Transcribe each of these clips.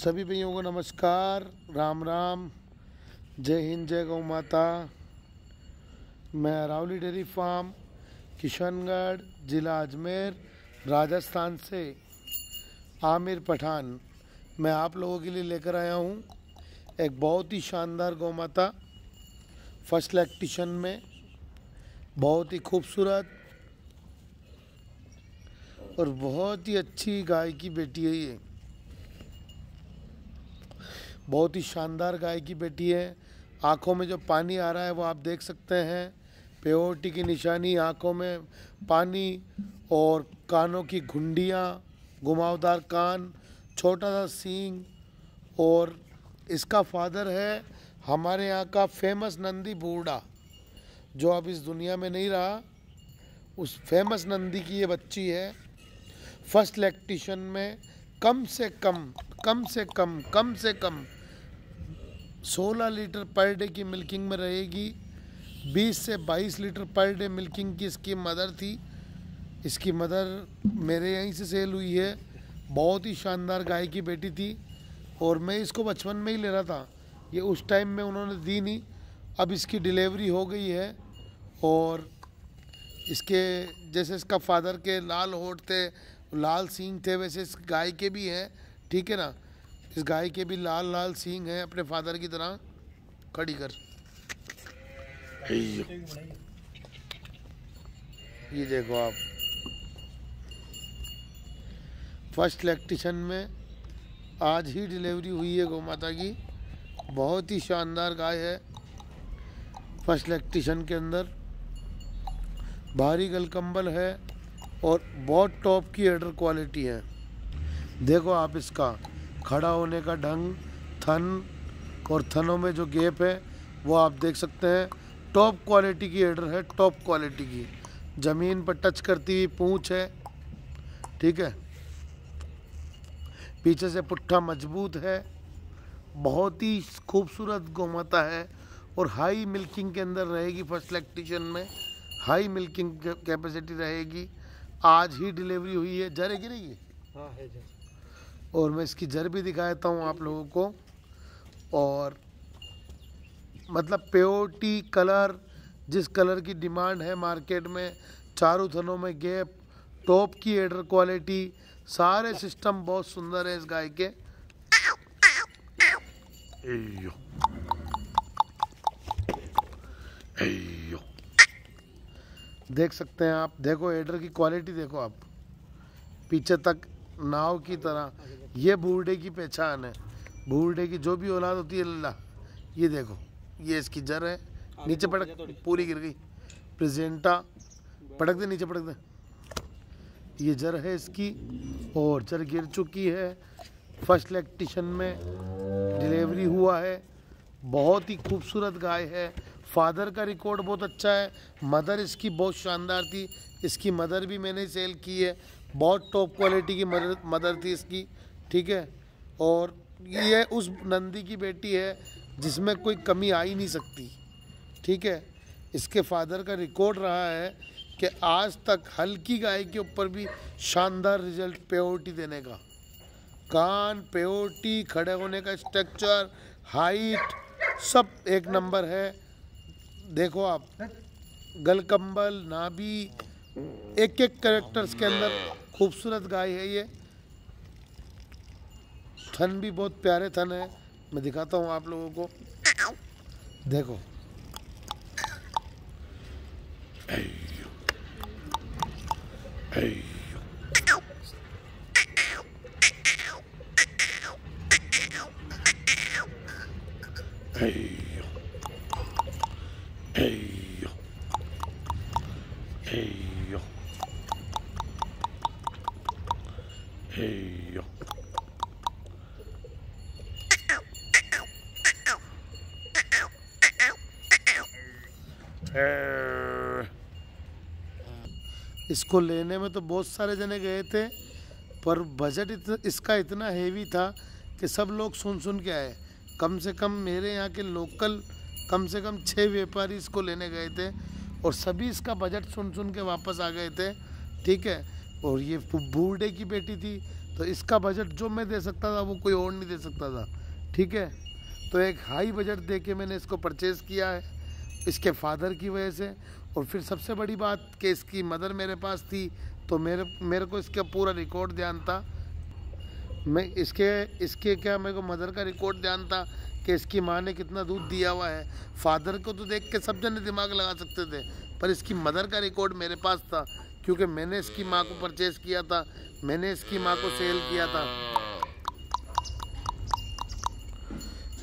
सभी भैयों को नमस्कार राम राम जय हिंद जय गौ माता मैं अरावली डेयरी फार्म किशनगढ़ ज़िला अजमेर राजस्थान से आमिर पठान मैं आप लोगों के लिए लेकर आया हूँ एक बहुत ही शानदार गौ माता फर्स्ट लैक्टिशन में बहुत ही खूबसूरत और बहुत ही अच्छी गाय की बेटी है ये बहुत ही शानदार गाय की बेटी है आँखों में जो पानी आ रहा है वो आप देख सकते हैं प्योरिटी की निशानी आँखों में पानी और कानों की घुंडियाँ घुमावदार कान छोटा सा सींग और इसका फादर है हमारे यहाँ का फेमस नंदी बूढ़ा जो अब इस दुनिया में नहीं रहा उस फेमस नंदी की ये बच्ची है फर्स्ट इलेक्ट्रिशन में कम से कम कम से कम कम से कम सोलह लीटर पर डे की मिल्किंग में रहेगी बीस से बाईस लीटर पर डे मिल्किंग की इसकी मदर थी इसकी मदर मेरे यहीं से सेल हुई है बहुत ही शानदार गाय की बेटी थी और मैं इसको बचपन में ही ले रहा था ये उस टाइम में उन्होंने दी नहीं अब इसकी डिलीवरी हो गई है और इसके जैसे इसका फादर के लाल होठ थे लाल सींग थे वैसे इस गाय के भी हैं ठीक है ना इस गाय के भी लाल लाल सींग हैं अपने फादर की तरह खड़ी कर ये देखो आप फर्स्ट इलेक्ट्रिशन में आज ही डिलीवरी हुई है गौ माता की बहुत ही शानदार गाय है फर्स्ट इलेक्ट्रिशन के अंदर भारी गलकम्बल है और बहुत टॉप की एडर क्वालिटी है देखो आप इसका खड़ा होने का ढंग थन और थनों में जो गेप है वो आप देख सकते हैं टॉप क्वालिटी की एडर है टॉप क्वालिटी की ज़मीन पर टच करती हुई पूँछ है ठीक है पीछे से पुट्ठा मजबूत है बहुत ही खूबसूरत गोमाता है और हाई मिल्किंग के अंदर रहेगी फर्स्ट इलेक्ट्रीशियन में हाई मिल्किंग कैपेसिटी रहेगी आज ही डिलीवरी हुई है जरे गिरेगी हाँ है और मैं इसकी जर भी दिखाता हूँ आप लोगों को और मतलब प्योरटी कलर जिस कलर की डिमांड है मार्केट में चारों थनों में गैप टॉप की एडर क्वालिटी सारे सिस्टम बहुत सुंदर है इस गाय के एयो। एयो। देख सकते हैं आप देखो एडर की क्वालिटी देखो आप पीछे तक नाव की तरह ये बूढ़े की पहचान है बूढ़े की जो भी औलाद होती है अल्लाह ये देखो ये इसकी जर है नीचे पटक पूरी गिर गई प्रेजेंटा पटक दे नीचे पटक दे ये जर है इसकी और जर गिर चुकी है फर्स्ट इलेक्ट्रिशन में डिलीवरी हुआ है बहुत ही खूबसूरत गाय है फादर का रिकॉर्ड बहुत अच्छा है मदर इसकी बहुत शानदार थी इसकी मदर भी मैंने सेल की है बहुत टॉप क्वालिटी की मदर मदर थी इसकी ठीक है और ये उस नंदी की बेटी है जिसमें कोई कमी आ ही नहीं सकती ठीक है इसके फादर का रिकॉर्ड रहा है कि आज तक हल्की गाय के ऊपर भी शानदार रिजल्ट प्योरिटी देने का कान प्योरिटी खड़े होने का स्ट्रक्चर हाइट सब एक नंबर है देखो आप गलकंबल नाभी एक एक करेक्टर्स के अंदर खूबसूरत गाय है ये थन भी बहुत प्यारे थन है मैं दिखाता हूँ आप लोगों को देखो Hey. इसको लेने में तो बहुत सारे जने गए थे पर बजट इतना इसका इतना हेवी था कि सब लोग सुन सुन के आए कम से कम मेरे यहाँ के लोकल कम से कम छः व्यापारी इसको लेने गए थे और सभी इसका बजट सुन सुन के वापस आ गए थे ठीक है और ये बूढ़े की बेटी थी तो इसका बजट जो मैं दे सकता था वो कोई और नहीं दे सकता था ठीक है तो एक हाई बजट दे के मैंने इसको परचेज़ किया है इसके फादर की वजह से और फिर सबसे बड़ी बात कि इसकी मदर मेरे पास थी तो मेरे मेरे को इसका पूरा रिकॉर्ड ध्यान था मैं इसके इसके क्या मेरे को मदर का रिकॉर्ड ध्यान था कि इसकी माँ ने कितना दूध दिया हुआ है फादर को तो देख के सब जने दिमाग लगा सकते थे पर इसकी मदर का रिकॉर्ड मेरे पास था क्योंकि मैंने इसकी माँ को परचेज़ किया था मैंने इसकी माँ को सेल किया था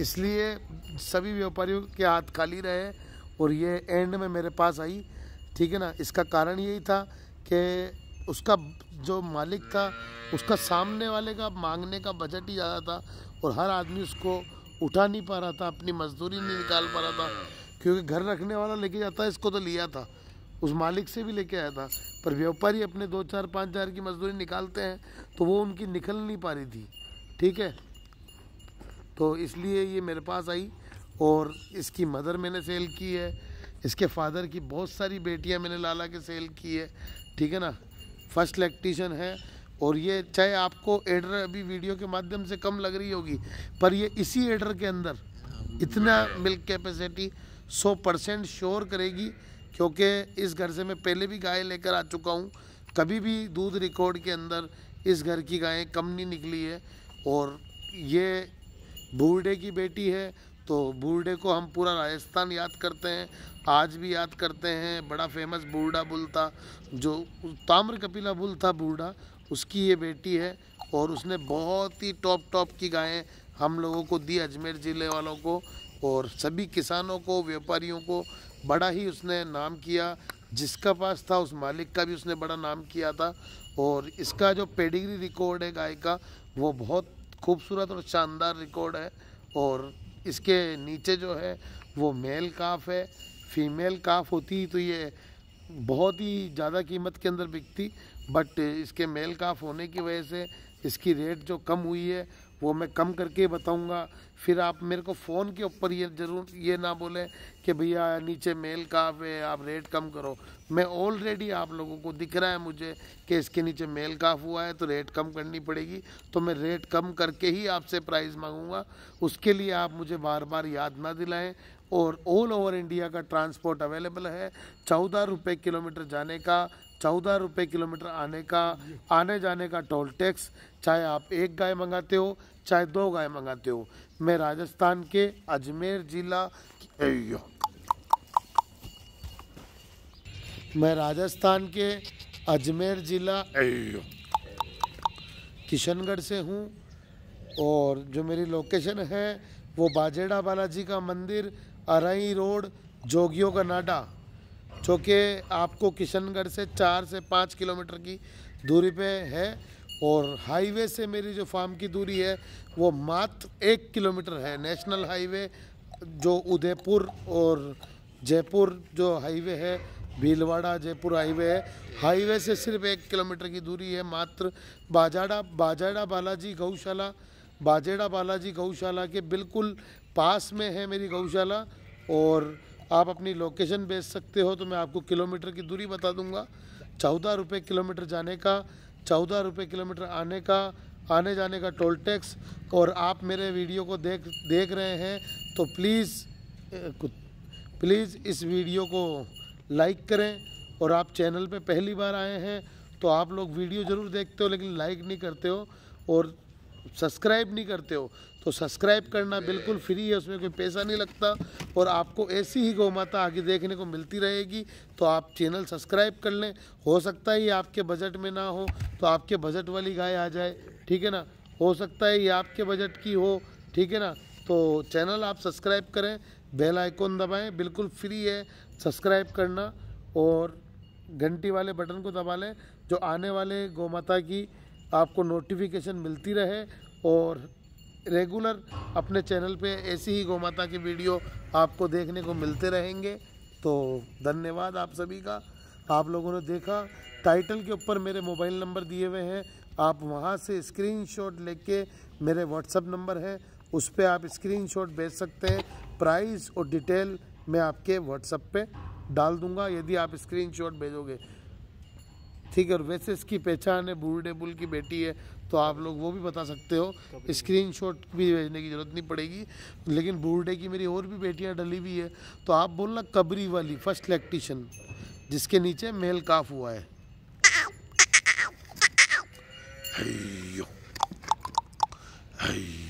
इसलिए सभी व्यापारियों के हाथ खाली रहे और ये एंड में मेरे पास आई ठीक है ना इसका कारण यही था कि उसका जो मालिक था उसका सामने वाले का मांगने का बजट ही ज़्यादा था और हर आदमी उसको उठा नहीं पा रहा था अपनी मजदूरी नहीं निकाल पा रहा था क्योंकि घर रखने वाला लेके जाता है इसको तो लिया था उस मालिक से भी लेके आया था पर व्यापारी अपने दो चार पाँच हज़ार की मजदूरी निकालते हैं तो वो उनकी निकल नहीं पा रही थी ठीक है तो इसलिए ये मेरे पास आई और इसकी मदर मैंने सेल की है इसके फादर की बहुत सारी बेटियां मैंने लाला के सेल की है ठीक है ना फर्स्ट इलेक्ट्रीशन है और ये चाहे आपको एडर अभी वीडियो के माध्यम से कम लग रही होगी पर ये इसी एडर के अंदर इतना मिल्क कैपेसिटी 100 परसेंट श्योर करेगी क्योंकि इस घर से मैं पहले भी गाय लेकर आ चुका हूँ कभी भी दूध रिकॉर्ड के अंदर इस घर की गायें कम नहीं निकली है और ये बूढ़े की बेटी है तो बूढ़े को हम पूरा राजस्थान याद करते हैं आज भी याद करते हैं बड़ा फेमस बूढ़ा बुल था जो ताम्र कपिला बुल था बूढ़ा उसकी ये बेटी है और उसने बहुत ही टॉप टॉप की गायें हम लोगों को दी अजमेर ज़िले वालों को और सभी किसानों को व्यापारियों को बड़ा ही उसने नाम किया जिसका पास था उस मालिक का भी उसने बड़ा नाम किया था और इसका जो पेडिग्री रिकॉर्ड है गाय का वो बहुत खूबसूरत और शानदार रिकॉर्ड है और इसके नीचे जो है वो मेल काफ है फीमेल काफ होती तो ये बहुत ही ज़्यादा कीमत के अंदर बिकती बट इसके मेल काफ होने की वजह से इसकी रेट जो कम हुई है वो मैं कम करके बताऊंगा फिर आप मेरे को फ़ोन के ऊपर ये ज़रूर ये ना बोले कि भैया नीचे मेल का पे आप रेट कम करो मैं ऑलरेडी आप लोगों को दिख रहा है मुझे कि इसके नीचे मेल काफ हुआ है तो रेट कम करनी पड़ेगी तो मैं रेट कम करके ही आपसे प्राइस मांगूंगा उसके लिए आप मुझे बार बार याद ना दिलाएं और ऑल ओवर इंडिया का ट्रांसपोर्ट अवेलेबल है चौदह रुपये किलोमीटर जाने का चौदह रुपये किलोमीटर आने का आने जाने का टोल टैक्स चाहे आप एक गाय मंगाते हो चाहे दो गाय मंगाते हो मैं राजस्थान के अजमेर जिला मैं राजस्थान के अजमेर ज़िला किशनगढ़ से हूँ और जो मेरी लोकेशन है वो बाजेड़ा बालाजी का मंदिर अरई रोड जोगियों का नाडा जो कि आपको किशनगढ़ से चार से पाँच किलोमीटर की दूरी पे है और हाईवे से मेरी जो फार्म की दूरी है वो मात्र एक किलोमीटर है नेशनल हाईवे जो उदयपुर और जयपुर जो हाईवे है भीलवाड़ा जयपुर हाईवे है हाईवे से सिर्फ एक किलोमीटर की दूरी है मात्र बाजाड़ा बाजाड़ा बालाजी गौशाला बाजेड़ा बालाजी गौशाला के बिल्कुल पास में है मेरी गौशाला और आप अपनी लोकेशन भेज सकते हो तो मैं आपको किलोमीटर की दूरी बता दूंगा चौदह रुपये किलोमीटर जाने का चौदह रुपये किलोमीटर आने का आने जाने का टोल टैक्स और आप मेरे वीडियो को देख देख रहे हैं तो प्लीज़ प्लीज़ इस वीडियो को लाइक करें और आप चैनल पे पहली बार आए हैं तो आप लोग वीडियो ज़रूर देखते हो लेकिन लाइक नहीं करते हो और सब्सक्राइब नहीं करते हो तो सब्सक्राइब करना बिल्कुल फ्री है उसमें कोई पैसा नहीं लगता और आपको ऐसी ही गौ माता आगे देखने को मिलती रहेगी तो आप चैनल सब्सक्राइब कर लें हो सकता है ये आपके बजट में ना हो तो आपके बजट वाली गाय आ जाए ठीक है ना हो सकता है ये आपके बजट की हो ठीक है ना तो चैनल आप सब्सक्राइब करें बेल आइकॉन दबाएं बिल्कुल फ्री है सब्सक्राइब करना और घंटी वाले बटन को दबा लें जो आने वाले गौ माता की आपको नोटिफिकेशन मिलती रहे और रेगुलर अपने चैनल पे ऐसी ही गौ माता की वीडियो आपको देखने को मिलते रहेंगे तो धन्यवाद आप सभी का आप लोगों ने देखा टाइटल के ऊपर मेरे मोबाइल नंबर दिए हुए हैं आप वहाँ से स्क्रीनशॉट लेके मेरे व्हाट्सअप नंबर है उस पर आप स्क्रीनशॉट भेज सकते हैं प्राइस और डिटेल मैं आपके व्हाट्सअप पे डाल दूंगा यदि आप स्क्रीनशॉट भेजोगे ठीक है और वैसे इसकी पहचान है बूढ़े बुल की बेटी है तो आप लोग वो भी बता सकते हो स्क्रीनशॉट भी भेजने की ज़रूरत नहीं पड़ेगी लेकिन बूढ़े की मेरी और भी बेटियाँ डली हुई है तो आप बोलना कबरी वाली फर्स्ट इलेक्ट्रीशियन जिसके नीचे मेल काफ हुआ है अयो अयो